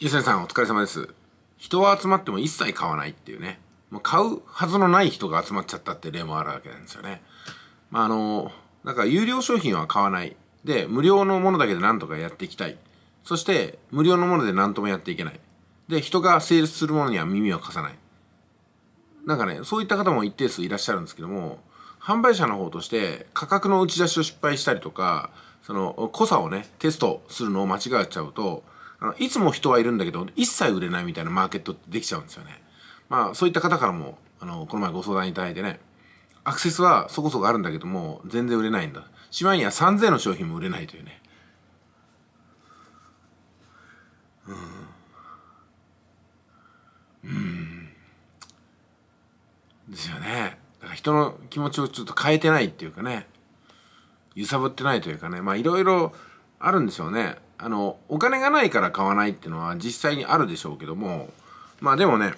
吉田さんお疲れ様です。人は集まっても一切買わないっていうね。もう買うはずのない人が集まっちゃったって例もあるわけなんですよね。まああの、なんか有料商品は買わない。で、無料のものだけで何とかやっていきたい。そして、無料のもので何ともやっていけない。で、人が成立するものには耳を貸さない。なんかね、そういった方も一定数いらっしゃるんですけども、販売者の方として価格の打ち出しを失敗したりとか、その濃さをね、テストするのを間違えちゃうと、あのいつも人はいるんだけど一切売れないみたいなマーケットってできちゃうんですよね。まあそういった方からもあのこの前ご相談いただいてねアクセスはそこそこあるんだけども全然売れないんだ。しまいには3000の商品も売れないというね。うん。うん。ですよね。だから人の気持ちをちょっと変えてないっていうかね。揺さぶってないというかね。まあいろいろあるんでしょうね。あのお金がないから買わないっていうのは実際にあるでしょうけどもまあでもね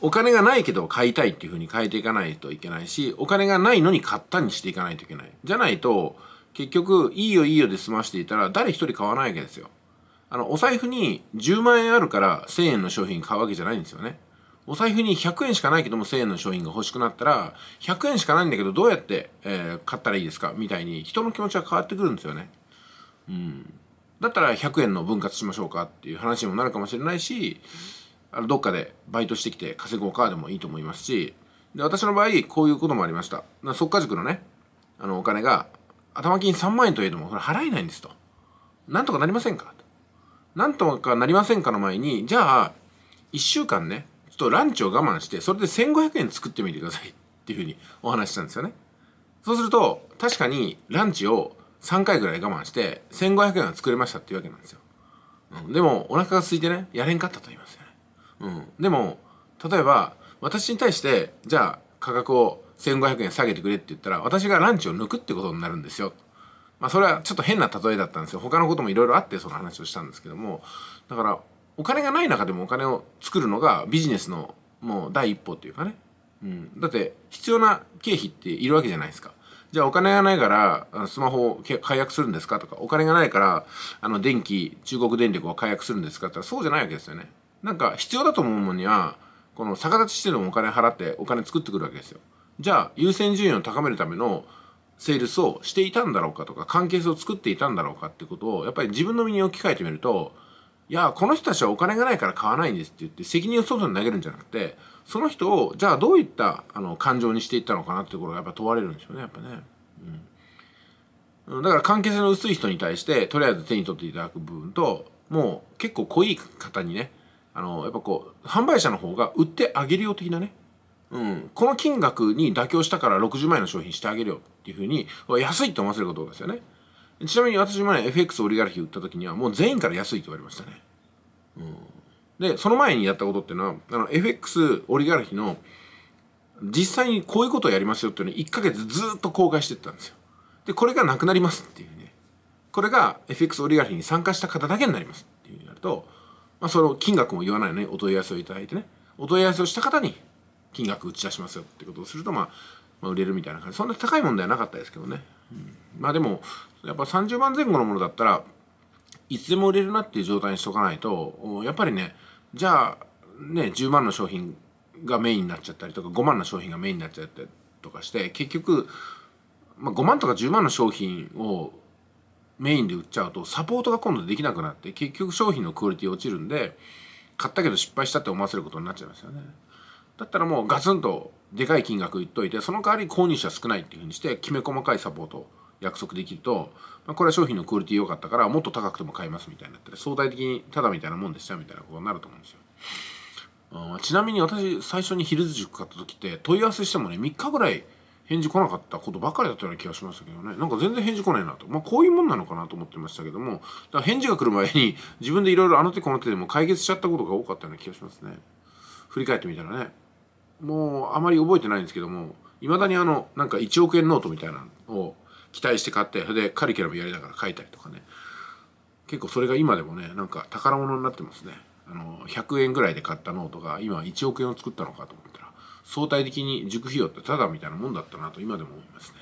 お金がないけど買いたいっていうふうに変えていかないといけないしお金がないのに買ったにしていかないといけないじゃないと結局いいよいいよで済ましていたら誰一人買わないわけですよあのお財布に10万円あるから1000円の商品買うわけじゃないんですよねお財布に100円しかないけども1000円の商品が欲しくなったら100円しかないんだけどどうやって、えー、買ったらいいですかみたいに人の気持ちは変わってくるんですよねうん、だったら100円の分割しましょうかっていう話にもなるかもしれないし、あのどっかでバイトしてきて稼ごうかでもいいと思いますし、で私の場合、こういうこともありました。即家塾のね、あのお金が、頭金3万円といえども、これ払えないんですと。なんとかなりませんかと。なんとかなりませんかの前に、じゃあ、1週間ね、ちょっとランチを我慢して、それで1500円作ってみてくださいっていうふうにお話したんですよね。そうすると、確かにランチを3回ぐらい我慢して1500円は作れましたっていうわけなんですよ、うん、でもお腹が空いてねやれんかったと言いますよね、うん、でも例えば私に対してじゃあ価格を1500円下げてくれって言ったら私がランチを抜くってことになるんですよまあそれはちょっと変な例えだったんですよ他のこともいろいろあってその話をしたんですけどもだからお金がない中でもお金を作るのがビジネスのもう第一歩っていうかね、うん、だって必要な経費っているわけじゃないですかじゃあお金がないからスマホを解約するんですかとかお金がないからあの電気中国電力を解約するんですかって言ったら、そうじゃないわけですよねなんか必要だと思うものにはこの逆立ちしてでもお金払ってお金作ってくるわけですよじゃあ優先順位を高めるためのセールスをしていたんだろうかとか関係性を作っていたんだろうかってことをやっぱり自分の身に置き換えてみるといや、この人たちはお金がないから買わないんですって言って、責任を外に投げるんじゃなくて、その人を、じゃあどういったあの感情にしていったのかなってところがやっぱ問われるんでしょうね、やっぱね。うん。だから関係性の薄い人に対して、とりあえず手に取っていただく部分と、もう結構濃い方にね、あの、やっぱこう、販売者の方が売ってあげるよ的なね、うん、この金額に妥協したから60万円の商品してあげるよっていうふうに安いって思わせることですよね。ちなみに私もね、FX オリガルヒ売った時には、もう全員から安いって言われましたね。うん。で、その前にやったことっていうのは、あの、FX オリガルヒの、実際にこういうことをやりますよっていうのを1ヶ月ずっと公開してったんですよ。で、これがなくなりますっていうね。これが FX オリガルヒに参加した方だけになりますっていうふになると、まあ、その金額も言わないよね、お問い合わせをいただいてね。お問い合わせをした方に金額打ち出しますよってことをすると、まあ、まあ、売れるみたいな感じ。そんな高いもんではなかったですけどね。うん、まあでも、やっぱ30万前後のものだったらいつでも売れるなっていう状態にしとかないとやっぱりねじゃあね10万の商品がメインになっちゃったりとか5万の商品がメインになっちゃったりとかして結局、まあ、5万とか10万の商品をメインで売っちゃうとサポートが今度できなくなって結局商品のクオリティ落ちるんで買ったけど失敗したって思わせることになっちゃいますよね。だったらもうガツンとでかい金額言っといてその代わり購入者少ないっていうふうにしてきめ細かいサポート約束できると、まあ、これは商品のクオリティ良かったからもっと高くても買いますみたいになったり相対的にただみたいなもんでしたみたいなことになると思うんですよ。あちなみに私最初にヒルズ塾買った時って問い合わせしてもね3日ぐらい返事来なかったことばかりだったような気がしましたけどねなんか全然返事来ないなとまあこういうもんなのかなと思ってましたけどもだから返事が来る前に 自分でいろいろあの手この手でも解決しちゃったことが多かったような気がしますね振り返ってみたらねもうあまり覚えてないんですけどもいまだにあのなんか1億円ノートみたいなのを期待して買ってそれでカリキュラムやりながら書いたりとかね結構それが今でもねなんか宝物になってますねあの100円ぐらいで買ったノートが今1億円を作ったのかと思ったら相対的に塾費用ってただみたいなもんだったなと今でも思いますね。